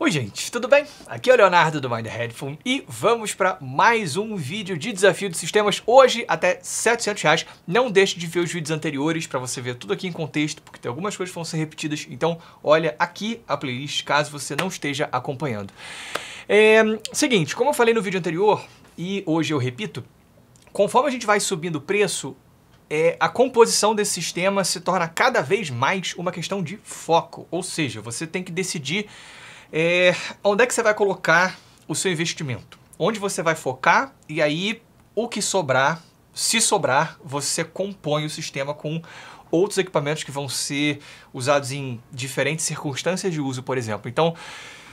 Oi gente, tudo bem? Aqui é o Leonardo do Mind Headphone e vamos para mais um vídeo de desafio de sistemas, hoje até 700 reais. Não deixe de ver os vídeos anteriores para você ver tudo aqui em contexto, porque tem algumas coisas que vão ser repetidas, então olha aqui a playlist caso você não esteja acompanhando. É, seguinte, como eu falei no vídeo anterior, e hoje eu repito, conforme a gente vai subindo o preço, é, a composição desse sistema se torna cada vez mais uma questão de foco. Ou seja, você tem que decidir é, onde é que você vai colocar o seu investimento. Onde você vai focar e aí o que sobrar, se sobrar, você compõe o sistema com outros equipamentos que vão ser usados em diferentes circunstâncias de uso, por exemplo. Então,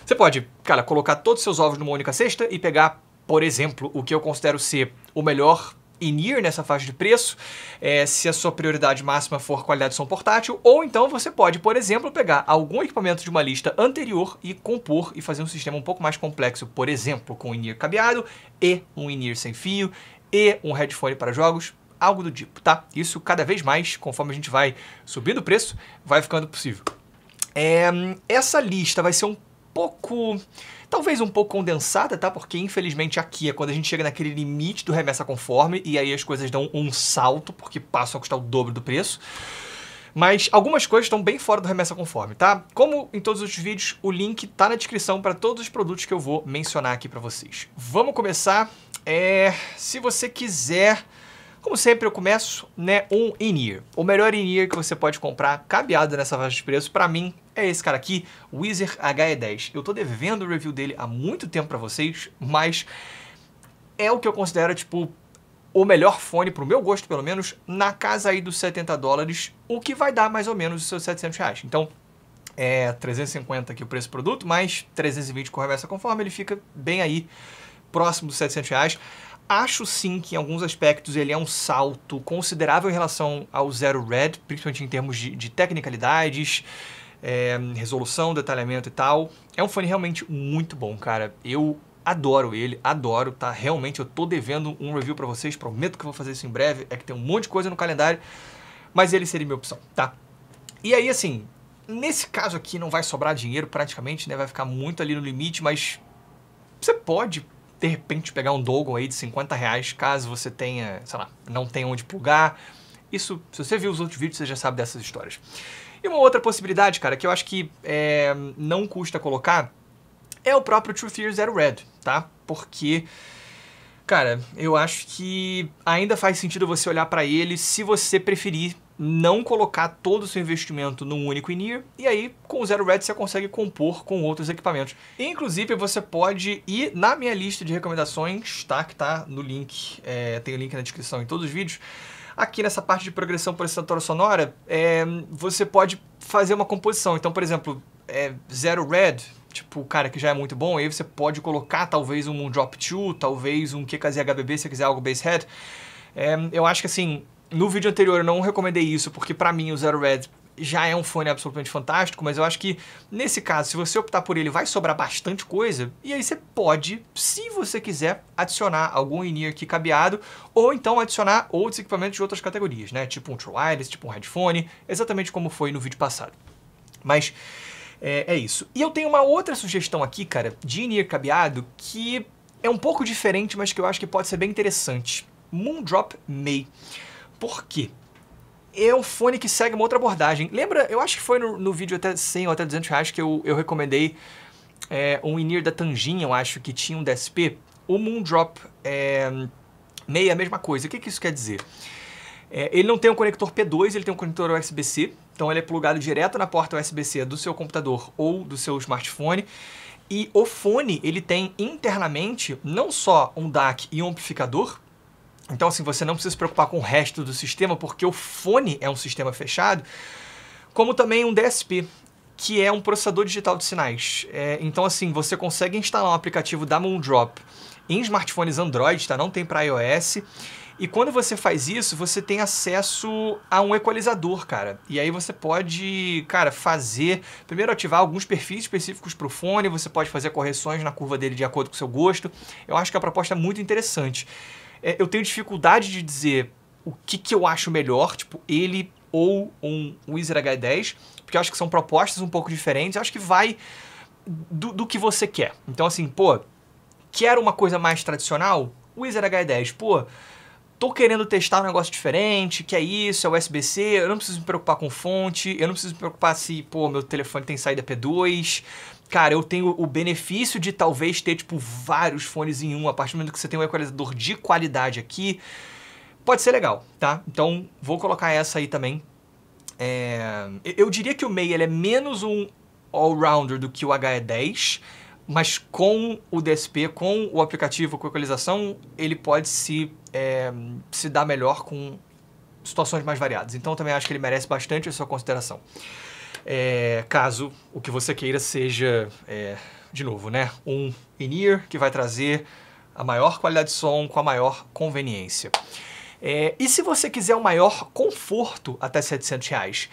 você pode, cara, colocar todos os seus ovos numa única cesta e pegar, por exemplo, o que eu considero ser o melhor in-ear nessa faixa de preço, é, se a sua prioridade máxima for qualidade de som portátil, ou então você pode, por exemplo, pegar algum equipamento de uma lista anterior e compor e fazer um sistema um pouco mais complexo, por exemplo, com in-ear cabeado e um in-ear sem fio e um headphone para jogos, algo do tipo, tá? Isso cada vez mais, conforme a gente vai subindo o preço, vai ficando possível. É, essa lista vai ser um pouco. Talvez um pouco condensada, tá? Porque infelizmente aqui é quando a gente chega naquele limite do remessa conforme e aí as coisas dão um salto, porque passam a custar o dobro do preço. Mas algumas coisas estão bem fora do remessa conforme, tá? Como em todos os vídeos, o link tá na descrição para todos os produtos que eu vou mencionar aqui para vocês. Vamos começar. É, se você quiser como sempre, eu começo, né, um in-ear. O melhor in-ear que você pode comprar cabeado nessa faixa de preço, para mim, é esse cara aqui, Weezer HE10. Eu tô devendo o review dele há muito tempo para vocês, mas é o que eu considero, tipo, o melhor fone, pro meu gosto pelo menos, na casa aí dos 70 dólares, o que vai dar mais ou menos os seus 700 reais. Então, é 350 aqui o preço do produto, mais 320 com remessa conforme, ele fica bem aí, próximo dos 700 reais. Acho sim que em alguns aspectos ele é um salto considerável em relação ao Zero Red, principalmente em termos de, de tecnicalidades, é, resolução, detalhamento e tal. É um fone realmente muito bom, cara. Eu adoro ele, adoro, tá? Realmente eu tô devendo um review para vocês, prometo que eu vou fazer isso em breve, é que tem um monte de coisa no calendário, mas ele seria minha opção, tá? E aí, assim, nesse caso aqui não vai sobrar dinheiro praticamente, né? Vai ficar muito ali no limite, mas você pode de repente pegar um Dogon aí de 50 reais, caso você tenha, sei lá, não tenha onde plugar. Isso, se você viu os outros vídeos, você já sabe dessas histórias. E uma outra possibilidade, cara, que eu acho que é, não custa colocar, é o próprio True Fear Zero Red, tá? Porque, cara, eu acho que ainda faz sentido você olhar para ele se você preferir não colocar todo o seu investimento num único in e aí com o Zero Red você consegue compor com outros equipamentos. Inclusive, você pode ir na minha lista de recomendações, tá? Que tá no link, é, tem o link na descrição em todos os vídeos. Aqui nessa parte de progressão por estatura sonora, é, você pode fazer uma composição. Então, por exemplo, é, Zero Red, tipo, cara, que já é muito bom, aí você pode colocar talvez um Drop 2, talvez um QKZ HBB, se você quiser algo bass head. É, eu acho que assim, no vídeo anterior eu não recomendei isso, porque para mim o Zero Red já é um fone absolutamente fantástico, mas eu acho que nesse caso, se você optar por ele, vai sobrar bastante coisa, e aí você pode, se você quiser, adicionar algum in-ear aqui cabeado, ou então adicionar outros equipamentos de outras categorias, né? Tipo um True Wireless, tipo um headphone, exatamente como foi no vídeo passado. Mas é, é isso. E eu tenho uma outra sugestão aqui, cara, de in-ear cabeado, que é um pouco diferente, mas que eu acho que pode ser bem interessante. Moondrop May. Por quê? É um fone que segue uma outra abordagem. Lembra, eu acho que foi no, no vídeo até 100 ou até 200 reais que eu, eu recomendei é, um in da Tanjinha, eu acho, que tinha um DSP. O Moondrop é, é a mesma coisa. O que, que isso quer dizer? É, ele não tem um conector P2, ele tem um conector USB-C. Então ele é plugado direto na porta USB-C do seu computador ou do seu smartphone. E o fone, ele tem internamente não só um DAC e um amplificador, então, assim, você não precisa se preocupar com o resto do sistema, porque o fone é um sistema fechado, como também um DSP, que é um processador digital de sinais. É, então, assim, você consegue instalar um aplicativo da Moondrop em smartphones Android, tá? Não tem para iOS. E quando você faz isso, você tem acesso a um equalizador, cara. E aí você pode, cara, fazer. Primeiro, ativar alguns perfis específicos para o fone, você pode fazer correções na curva dele de acordo com o seu gosto. Eu acho que a proposta é muito interessante é, eu tenho dificuldade de dizer o que, que eu acho melhor, tipo, ele ou um Wizard H10, porque eu acho que são propostas um pouco diferentes, eu acho que vai do, do que você quer. Então, assim, pô, quero uma coisa mais tradicional, Wizard H10, pô, tô querendo testar um negócio diferente, que é isso, é USB-C, eu não preciso me preocupar com fonte, eu não preciso me preocupar se, pô, meu telefone tem saída P2, cara, eu tenho o benefício de talvez ter, tipo, vários fones em um, a partir do momento que você tem um equalizador de qualidade aqui, pode ser legal, tá? Então, vou colocar essa aí também. É... Eu diria que o MEI ele é menos um all-rounder do que o HE10, mas com o DSP, com o aplicativo, com a equalização, ele pode se, é, se dar melhor com situações mais variadas. Então, também acho que ele merece bastante a sua consideração. É, caso o que você queira seja, é, de novo, né, um in-ear que vai trazer a maior qualidade de som com a maior conveniência. É, e se você quiser o um maior conforto até 700 reais,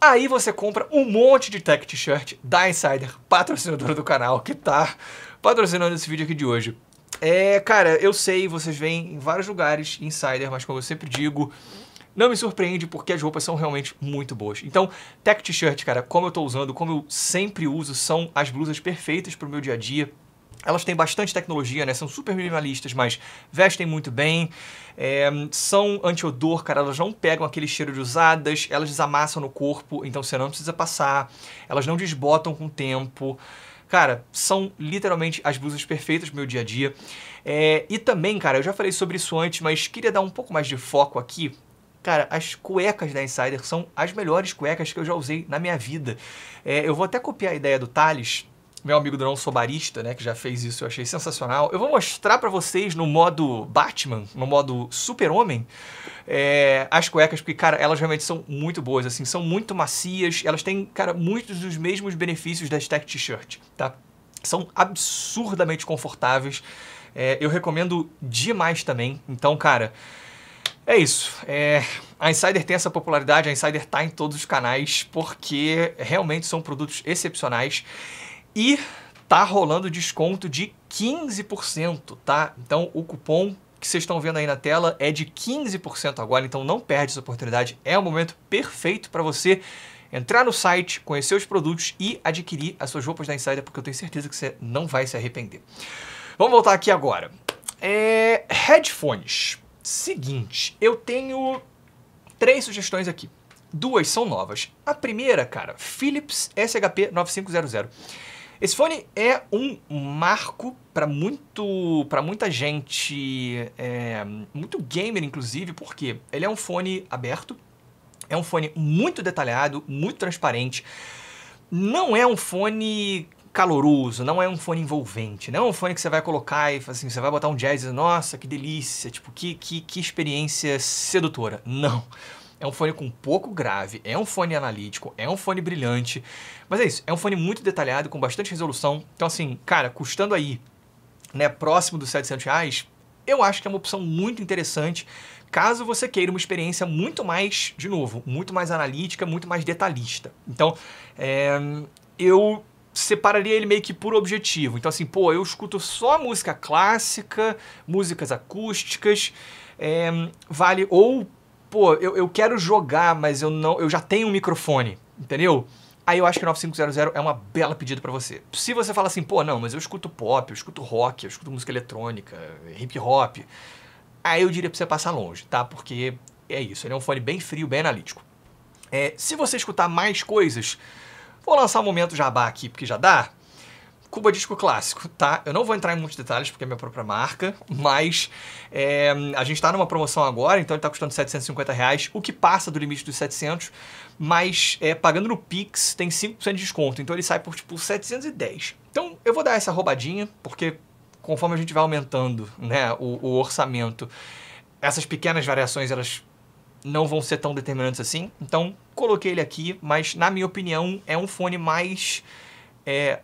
aí você compra um monte de tech t-shirt da Insider, patrocinadora do canal, que tá patrocinando esse vídeo aqui de hoje. É, cara, eu sei, vocês vêm em vários lugares Insider, mas como eu sempre digo, não me surpreende porque as roupas são realmente muito boas. Então, tech t-shirt, cara, como eu tô usando, como eu sempre uso, são as blusas perfeitas pro meu dia a dia. Elas têm bastante tecnologia, né? São super minimalistas, mas vestem muito bem. É, são anti-odor, cara. Elas não pegam aquele cheiro de usadas. Elas desamassam no corpo, então você não precisa passar. Elas não desbotam com o tempo. Cara, são literalmente as blusas perfeitas pro meu dia a dia. É, e também, cara, eu já falei sobre isso antes, mas queria dar um pouco mais de foco aqui Cara, as cuecas da Insider são as melhores cuecas que eu já usei na minha vida. É, eu vou até copiar a ideia do Thales, meu amigo Drão Sobarista, né, que já fez isso, eu achei sensacional. Eu vou mostrar para vocês no modo Batman, no modo Super-Homem, é, as cuecas, porque, cara, elas realmente são muito boas, assim, são muito macias, elas têm, cara, muitos dos mesmos benefícios das Tech T-Shirt, tá? São absurdamente confortáveis, é, eu recomendo demais também, então, cara... É isso. É, a Insider tem essa popularidade, a Insider está em todos os canais, porque realmente são produtos excepcionais. E tá rolando desconto de 15%, tá? Então o cupom que vocês estão vendo aí na tela é de 15% agora, então não perde essa oportunidade. É o momento perfeito para você entrar no site, conhecer os produtos e adquirir as suas roupas da Insider, porque eu tenho certeza que você não vai se arrepender. Vamos voltar aqui agora. É, headphones. Seguinte, eu tenho três sugestões aqui. Duas são novas. A primeira, cara, Philips SHP 9500. Esse fone é um marco para muito, para muita gente, é, muito gamer inclusive, porque ele é um fone aberto, é um fone muito detalhado, muito transparente. Não é um fone caloroso, não é um fone envolvente, não é um fone que você vai colocar e assim, você vai botar um jazz e nossa, que delícia, tipo, que, que, que experiência sedutora. Não. É um fone com pouco grave, é um fone analítico, é um fone brilhante. Mas é isso, é um fone muito detalhado, com bastante resolução. Então, assim, cara, custando aí, né, próximo dos 700 reais, eu acho que é uma opção muito interessante caso você queira uma experiência muito mais, de novo, muito mais analítica, muito mais detalhista. Então, é, eu separaria ele meio que por objetivo. Então, assim, pô, eu escuto só música clássica, músicas acústicas, é, vale. Ou, pô, eu, eu quero jogar, mas eu não. Eu já tenho um microfone, entendeu? Aí eu acho que 9500 é uma bela pedida para você. Se você fala assim, pô, não, mas eu escuto pop, eu escuto rock, eu escuto música eletrônica, hip hop, aí eu diria pra você passar longe, tá? Porque é isso, ele é um fone bem frio, bem analítico. É, se você escutar mais coisas, Vou lançar um momento jabá aqui, porque já dá. Cuba Disco Clássico, tá? Eu não vou entrar em muitos detalhes porque é minha própria marca, mas é, a gente tá numa promoção agora, então ele tá custando 750 reais, o que passa do limite dos 700, mas é, pagando no Pix tem 5% de desconto, então ele sai por tipo 710. Então eu vou dar essa roubadinha, porque conforme a gente vai aumentando né, o, o orçamento, essas pequenas variações elas não vão ser tão determinantes assim. Então, coloquei ele aqui, mas na minha opinião, é um fone mais... É,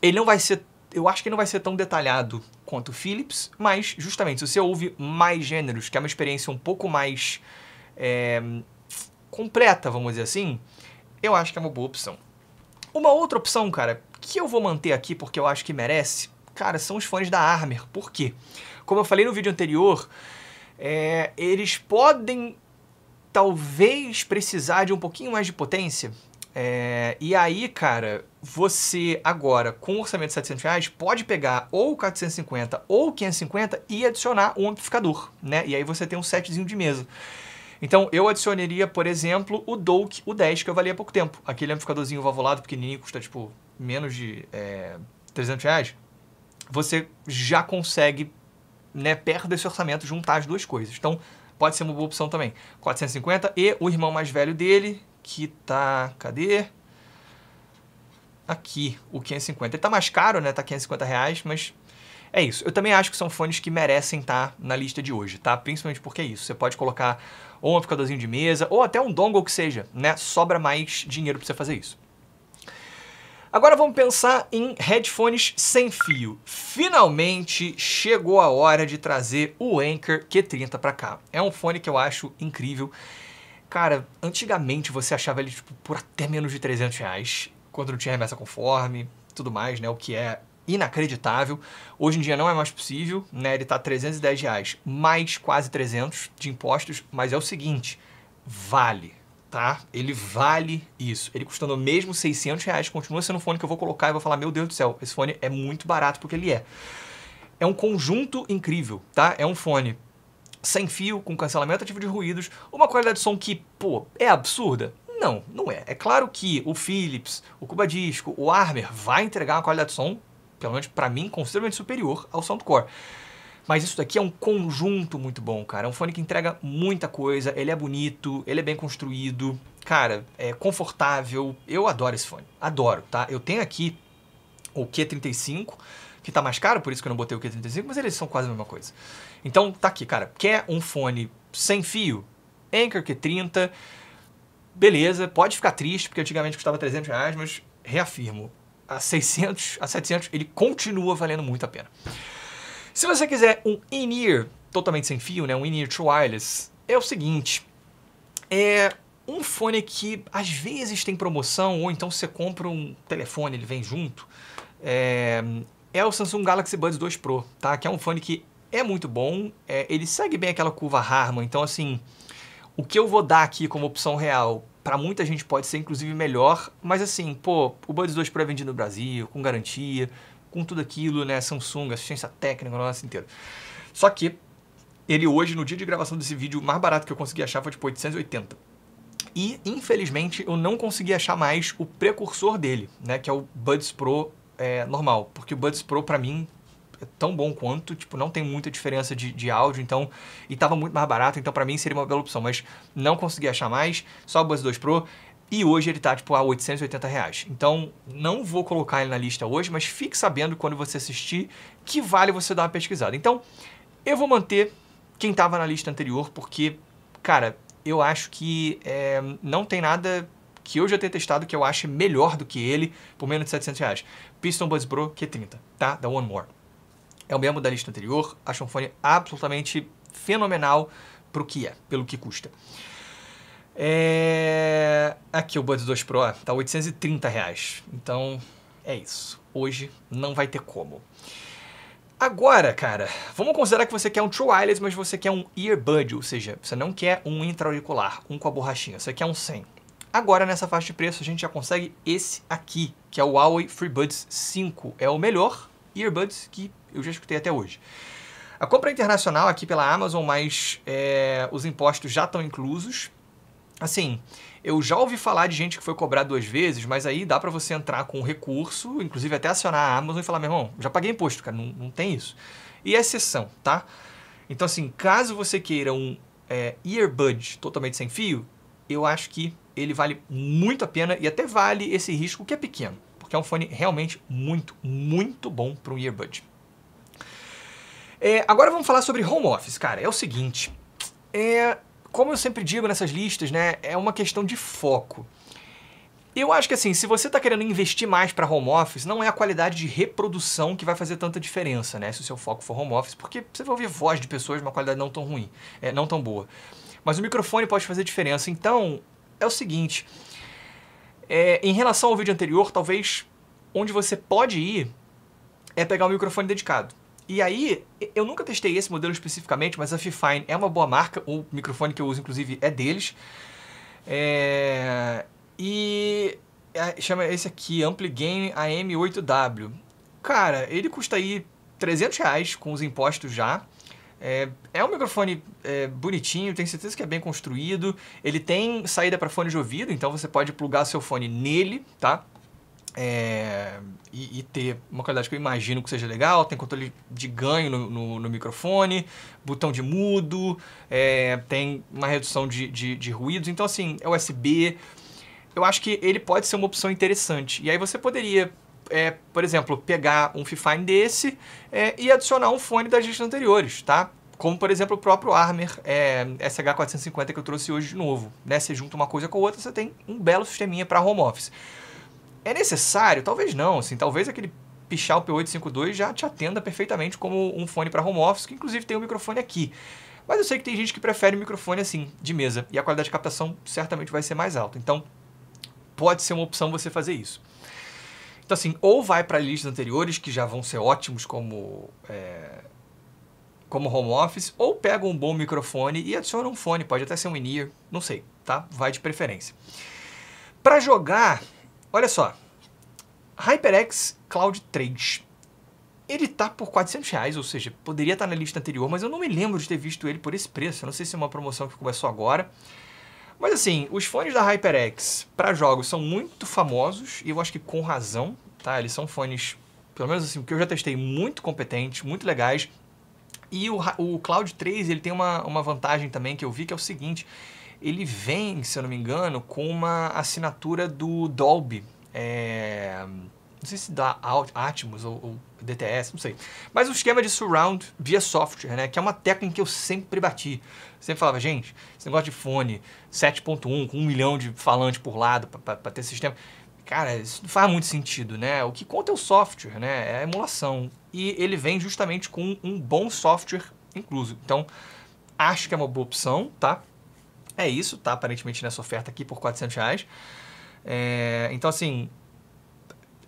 ele não vai ser... Eu acho que não vai ser tão detalhado quanto o Philips, mas justamente se você ouve mais gêneros, que é uma experiência um pouco mais é, completa, vamos dizer assim, eu acho que é uma boa opção. Uma outra opção, cara, que eu vou manter aqui porque eu acho que merece, cara, são os fones da Armer. Por quê? Como eu falei no vídeo anterior, é, eles podem talvez precisar de um pouquinho mais de potência. É, e aí, cara, você agora, com um orçamento de 700 reais, pode pegar ou 450 ou 550 e adicionar um amplificador, né? E aí você tem um setzinho de mesa. Então eu adicionaria, por exemplo, o Dolk, o 10, que eu valia há pouco tempo. Aquele amplificadorzinho valvulado, pequenininho, custa, tipo, menos de é, 300 reais. Você já consegue né, perto desse orçamento, juntar as duas coisas. Então, pode ser uma boa opção também. 450 e o irmão mais velho dele, que tá... cadê? Aqui, o 550. Ele tá mais caro, né? Tá 550 reais, mas é isso. Eu também acho que são fones que merecem estar tá na lista de hoje, tá? Principalmente porque é isso. Você pode colocar ou um amplificadorzinho de mesa, ou até um dongle que seja, né? Sobra mais dinheiro para você fazer isso. Agora vamos pensar em headphones sem fio. Finalmente chegou a hora de trazer o Anchor Q30 para cá. É um fone que eu acho incrível. Cara, antigamente você achava ele tipo, por até menos de 300 reais, quando não tinha remessa conforme, tudo mais, né? O que é inacreditável. Hoje em dia não é mais possível, né? Ele tá 310 reais, mais quase 300 de impostos, mas é o seguinte, vale tá? Ele vale isso. Ele custando mesmo 600 reais, continua sendo um fone que eu vou colocar e vou falar, meu Deus do céu, esse fone é muito barato porque ele é. É um conjunto incrível, tá? É um fone sem fio, com cancelamento ativo de ruídos, uma qualidade de som que, pô, é absurda? Não, não é. É claro que o Philips, o Cuba Disco, o Armer vai entregar uma qualidade de som, pelo menos para mim, consideravelmente superior ao SoundCore. Mas isso daqui é um conjunto muito bom, cara. É um fone que entrega muita coisa, ele é bonito, ele é bem construído, cara, é confortável. Eu adoro esse fone, adoro, tá? Eu tenho aqui o Q35, que tá mais caro, por isso que eu não botei o Q35, mas eles são quase a mesma coisa. Então tá aqui, cara. Quer um fone sem fio? Anchor Q30, beleza, pode ficar triste, porque antigamente custava 300 reais, mas reafirmo, a 600, a 700, ele continua valendo muito a pena. Se você quiser um in-ear totalmente sem fio, né, um in-ear true wireless, é o seguinte, é um fone que às vezes tem promoção, ou então você compra um telefone, ele vem junto, é, é o Samsung Galaxy Buds 2 Pro, tá? Que é um fone que é muito bom, é, ele segue bem aquela curva Harman, então assim, o que eu vou dar aqui como opção real, para muita gente pode ser inclusive melhor, mas assim, pô, o Buds 2 Pro é vendido no Brasil, com garantia, com tudo aquilo, né? Samsung, assistência técnica, o negócio inteiro. Só que ele hoje, no dia de gravação desse vídeo, o mais barato que eu consegui achar foi tipo 880. E, infelizmente, eu não consegui achar mais o precursor dele, né? Que é o Buds Pro é, normal. Porque o Buds Pro, para mim, é tão bom quanto, tipo, não tem muita diferença de, de áudio, então, e tava muito mais barato, então para mim seria uma bela opção, mas não consegui achar mais, só o buds 2 Pro, e hoje ele está tipo a 880 reais. Então não vou colocar ele na lista hoje, mas fique sabendo quando você assistir que vale você dar uma pesquisada. Então eu vou manter quem estava na lista anterior porque, cara, eu acho que é, não tem nada que eu já tenha testado que eu ache melhor do que ele por menos de 700 reais. Piston Buds Pro Q30, tá? Da One More. É o mesmo da lista anterior, acho um fone absolutamente fenomenal para o que é, pelo que custa. É... Aqui o Buds 2 Pro tá 830 reais. Então é isso. Hoje não vai ter como. Agora, cara, vamos considerar que você quer um True Wireless, mas você quer um earbud, ou seja, você não quer um intra-auricular, um com a borrachinha, você quer um sem. Agora, nessa faixa de preço, a gente já consegue esse aqui, que é o Huawei FreeBuds 5. É o melhor earbuds que eu já escutei até hoje. A compra internacional aqui pela Amazon, mas é, os impostos já estão inclusos, Assim, eu já ouvi falar de gente que foi cobrar duas vezes, mas aí dá para você entrar com um recurso, inclusive até acionar a Amazon e falar, meu irmão, já paguei imposto, cara, não, não tem isso. E é exceção, tá? Então, assim, caso você queira um é, earbud totalmente sem fio, eu acho que ele vale muito a pena e até vale esse risco que é pequeno, porque é um fone realmente muito, muito bom para um earbud. É, agora vamos falar sobre home office, cara. É o seguinte, é, como eu sempre digo nessas listas, né, é uma questão de foco. Eu acho que assim, se você está querendo investir mais para home office, não é a qualidade de reprodução que vai fazer tanta diferença, né? Se o seu foco for home office, porque você vai ouvir voz de pessoas de uma qualidade não tão ruim, é, não tão boa. Mas o microfone pode fazer diferença. Então, é o seguinte. É, em relação ao vídeo anterior, talvez onde você pode ir é pegar um microfone dedicado. E aí, eu nunca testei esse modelo especificamente, mas a Fifine é uma boa marca, o microfone que eu uso, inclusive, é deles. É... E é, chama esse aqui, Ampli Gain AM8W. Cara, ele custa aí 300 reais com os impostos já. É, é um microfone é, bonitinho, tenho certeza que é bem construído. Ele tem saída para fone de ouvido, então você pode plugar seu fone nele, tá? É, e, e, ter uma qualidade que eu imagino que seja legal, tem controle de ganho no, no, no microfone, botão de mudo, é, tem uma redução de, de, de ruídos, então assim, é USB. Eu acho que ele pode ser uma opção interessante. E aí você poderia é, por exemplo, pegar um Fifine desse é, e adicionar um fone das listas anteriores, tá? Como, por exemplo, o próprio Armer é, SH450 que eu trouxe hoje de novo. Né? Você junta uma coisa com a outra, você tem um belo sisteminha para home office. É necessário? Talvez não, assim, talvez aquele pichar o P852 já te atenda perfeitamente como um fone para home office, que inclusive tem um microfone aqui. Mas eu sei que tem gente que prefere um microfone assim, de mesa, e a qualidade de captação certamente vai ser mais alta. Então, pode ser uma opção você fazer isso. Então, assim, ou vai para listas anteriores, que já vão ser ótimos como, é, como home office, ou pega um bom microfone e adiciona um fone, pode até ser um in-ear, não sei, tá? Vai de preferência. Para jogar, Olha só, HyperX Cloud 3. Ele tá por 400 reais, ou seja, poderia estar tá na lista anterior, mas eu não me lembro de ter visto ele por esse preço. Eu não sei se é uma promoção que começou agora. Mas assim, os fones da HyperX para jogos são muito famosos e eu acho que com razão, tá? Eles são fones, pelo menos assim, que eu já testei, muito competentes, muito legais. E o, o Cloud 3 ele tem uma, uma vantagem também que eu vi que é o seguinte: ele vem, se eu não me engano, com uma assinatura do Dolby. É, não sei se dá Atmos ou, ou, DTS, não sei. Mas o esquema de surround via software, né? Que é uma técnica que eu sempre bati. Sempre falava, gente, esse negócio de fone 7.1 com um milhão de falantes por lado para ter sistema. Cara, isso não faz muito sentido, né? O que conta é o software, né? É a emulação. E ele vem justamente com um bom software incluso. Então, acho que é uma boa opção, tá? É isso, tá? Aparentemente nessa oferta aqui por 400 reais. É, então, assim,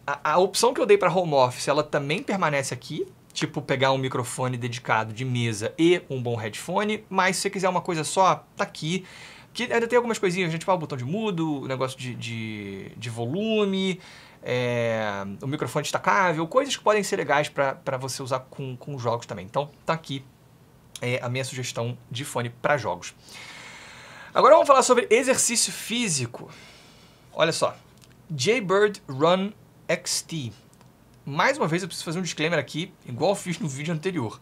a, a, opção que eu dei para home office, ela também permanece aqui. Tipo, pegar um microfone dedicado de mesa e um bom headphone. Mas se você quiser uma coisa só, tá aqui. Que ainda tem algumas coisinhas, a gente fala o botão de mudo, o negócio de, de, de volume, é, o microfone destacável, coisas que podem ser legais para você usar com, com jogos também. Então, tá aqui é, a minha sugestão de fone para jogos. Agora vamos falar sobre exercício físico. Olha só, Jaybird Run XT. Mais uma vez eu preciso fazer um disclaimer aqui, igual eu fiz no vídeo anterior.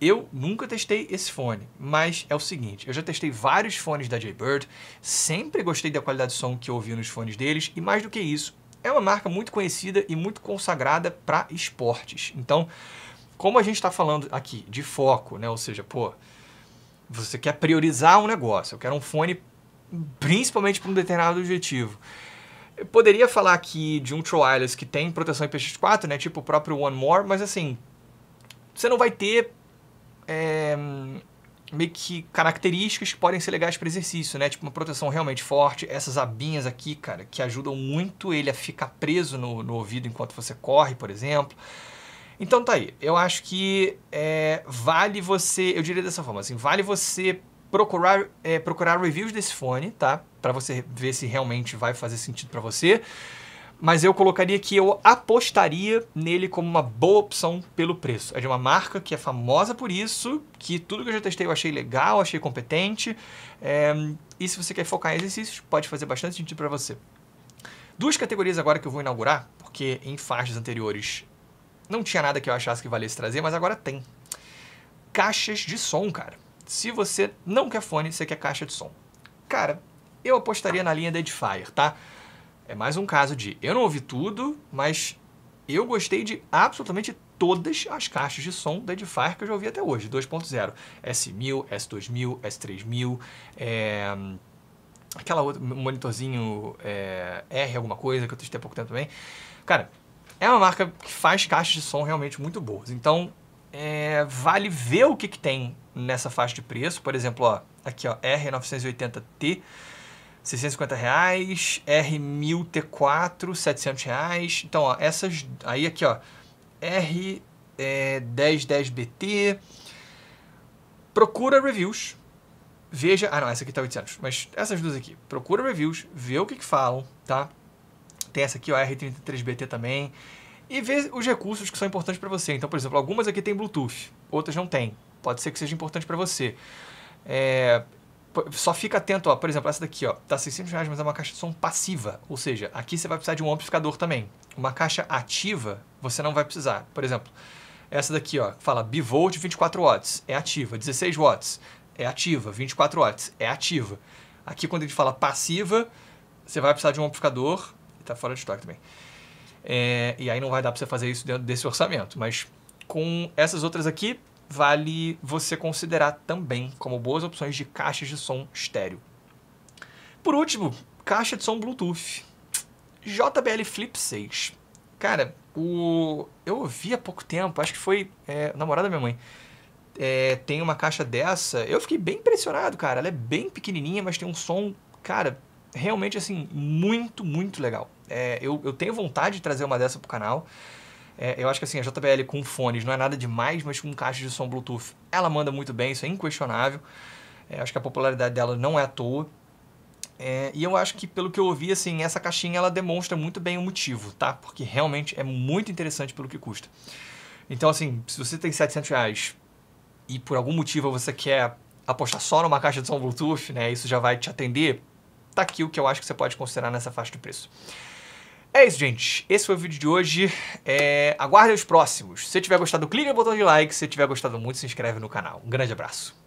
Eu nunca testei esse fone, mas é o seguinte, eu já testei vários fones da Jaybird, sempre gostei da qualidade de som que eu ouvi nos fones deles, e mais do que isso, é uma marca muito conhecida e muito consagrada para esportes. Então, como a gente está falando aqui de foco, né, ou seja, pô, você quer priorizar um negócio, eu quero um fone principalmente para um determinado objetivo. Eu poderia falar aqui de um True Wireless que tem proteção IPX4, né, tipo o próprio One More, mas assim, você não vai ter é, meio que características que podem ser legais para exercício, né? Tipo uma proteção realmente forte, essas abinhas aqui, cara, que ajudam muito ele a ficar preso no, no ouvido enquanto você corre, por exemplo. Então tá aí. Eu acho que é, vale você, eu diria dessa forma, assim, vale você procurar é, procurar reviews desse fone, tá? Para você ver se realmente vai fazer sentido para você. Mas eu colocaria que eu apostaria nele como uma boa opção pelo preço. É de uma marca que é famosa por isso, que tudo que eu já testei eu achei legal, achei competente. É, e se você quer focar em exercícios, pode fazer bastante sentido para você. Duas categorias agora que eu vou inaugurar, porque em faixas anteriores não tinha nada que eu achasse que valesse trazer, mas agora tem. Caixas de som, cara. Se você não quer fone, você quer caixa de som. Cara, eu apostaria na linha da Edifier, tá? É mais um caso de eu não ouvi tudo, mas eu gostei de absolutamente todas as caixas de som da Edifier que eu já ouvi até hoje, 2.0. S1000, S2000, S3000, é aquela outra, monitorzinho é, R alguma coisa, que eu testei há pouco tempo também. Cara, é uma marca que faz caixas de som realmente muito boas. Então, é, vale ver o que, que tem nessa faixa de preço. Por exemplo, ó, aqui ó, R980T, 650 reais, R1000T4, 700 reais. Então, ó, essas, aí aqui ó, R1010BT, é, procura reviews, veja, ah não, essa aqui tá 800, mas essas duas aqui, procura reviews, vê o que que falam, tá? tem essa aqui, ó, R33BT também. E ver os recursos que são importantes para você. Então, por exemplo, algumas aqui tem Bluetooth, outras não tem. Pode ser que seja importante para você. É, só fica atento, ó, por exemplo, essa daqui, ó, tá 600 reais, mas é uma caixa de som passiva, ou seja, aqui você vai precisar de um amplificador também. Uma caixa ativa, você não vai precisar. Por exemplo, essa daqui, ó, fala bivolt 24 watts, é ativa, 16 watts, é ativa, 24 watts, é ativa. Aqui quando ele fala passiva, você vai precisar de um amplificador tá fora de estoque também. É, e aí não vai dar para você fazer isso dentro desse orçamento. Mas com essas outras aqui, vale você considerar também como boas opções de caixas de som estéreo. Por último, caixa de som Bluetooth. JBL Flip 6. Cara, o... eu ouvi há pouco tempo, acho que foi é, namorada da minha mãe. É, tem uma caixa dessa. Eu fiquei bem impressionado, cara. Ela é bem pequenininha, mas tem um som, cara, realmente assim, muito, muito legal. É, eu, eu tenho vontade de trazer uma dessa pro canal. É, eu acho que assim, a JBL com fones não é nada demais, mas com caixa de som Bluetooth ela manda muito bem, isso é inquestionável. É, acho que a popularidade dela não é à toa. É, e eu acho que, pelo que eu ouvi, assim, essa caixinha ela demonstra muito bem o motivo, tá? Porque realmente é muito interessante pelo que custa. Então, assim, se você tem 700 reais e por algum motivo você quer apostar só numa caixa de som Bluetooth, né? Isso já vai te atender. Tá aqui o que eu acho que você pode considerar nessa faixa de preço. É isso, gente. Esse foi o vídeo de hoje. É... Aguardem os próximos. Se tiver gostado, clique no botão de like. Se tiver gostado muito, se inscreve no canal. Um grande abraço.